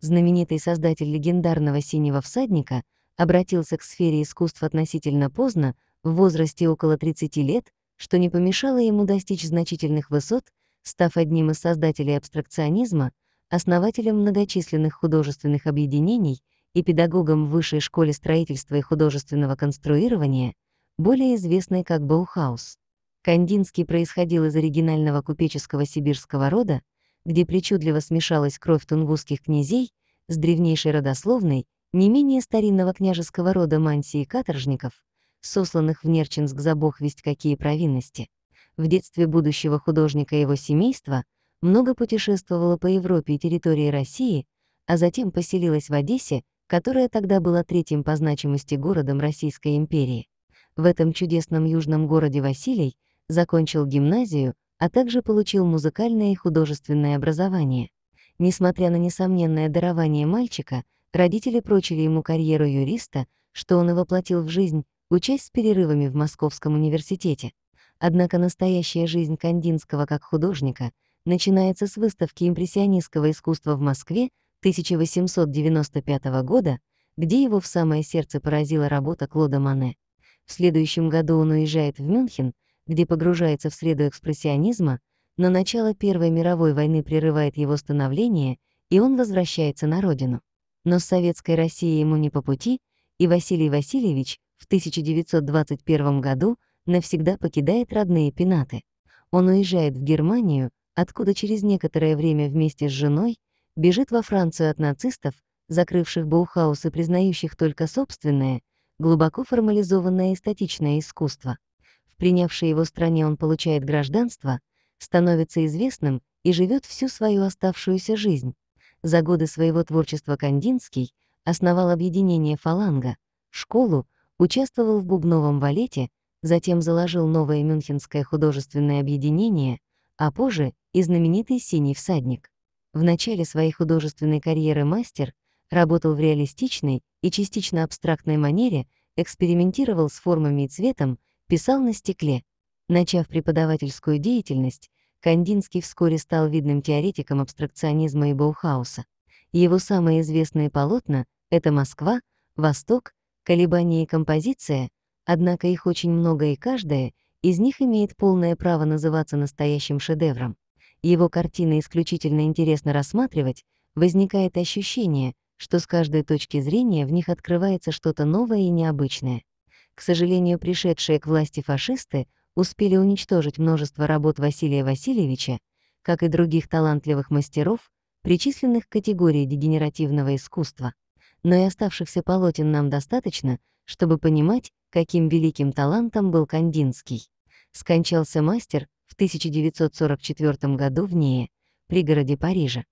знаменитый создатель легендарного «Синего всадника», обратился к сфере искусств относительно поздно, в возрасте около 30 лет, что не помешало ему достичь значительных высот, став одним из создателей абстракционизма, основателем многочисленных художественных объединений и педагогом в Высшей школе строительства и художественного конструирования, более известной как Баухаус. Кандинский происходил из оригинального купеческого сибирского рода, где причудливо смешалась кровь тунгусских князей с древнейшей родословной не менее старинного княжеского рода мантии каторжников, сосланных в Нерчинск за бог весть какие провинности. В детстве будущего художника его семейства много путешествовало по Европе и территории России, а затем поселилась в Одессе, которая тогда была третьим по значимости городом Российской империи. В этом чудесном южном городе Василий закончил гимназию, а также получил музыкальное и художественное образование. Несмотря на несомненное дарование мальчика, родители прочили ему карьеру юриста, что он и воплотил в жизнь, учась с перерывами в Московском университете. Однако настоящая жизнь Кандинского как художника начинается с выставки импрессионистского искусства в Москве 1895 года, где его в самое сердце поразила работа Клода Мане. В следующем году он уезжает в Мюнхен, где погружается в среду экспрессионизма, но начало Первой мировой войны прерывает его становление, и он возвращается на родину. Но с советской Россией ему не по пути, и Василий Васильевич в 1921 году навсегда покидает родные пенаты. Он уезжает в Германию, откуда через некоторое время вместе с женой бежит во Францию от нацистов, закрывших Баухаус и признающих только собственное, глубоко формализованное эстетичное искусство принявшей его стране он получает гражданство, становится известным и живет всю свою оставшуюся жизнь. За годы своего творчества Кандинский основал объединение «Фаланга», школу, участвовал в бубновом валете, затем заложил новое Мюнхенское художественное объединение, а позже и знаменитый «Синий всадник». В начале своей художественной карьеры мастер работал в реалистичной и частично абстрактной манере, экспериментировал с формами и цветом, писал на стекле. Начав преподавательскую деятельность, Кандинский вскоре стал видным теоретиком абстракционизма и Баухауса. Его самые известные полотна — это «Москва», «Восток», «Колебания и композиция», однако их очень много и каждая из них имеет полное право называться настоящим шедевром. Его картины исключительно интересно рассматривать, возникает ощущение, что с каждой точки зрения в них открывается что-то новое и необычное. К сожалению, пришедшие к власти фашисты успели уничтожить множество работ Василия Васильевича, как и других талантливых мастеров, причисленных к категории дегенеративного искусства. Но и оставшихся полотен нам достаточно, чтобы понимать, каким великим талантом был Кандинский. Скончался мастер в 1944 году в Нее, пригороде Парижа.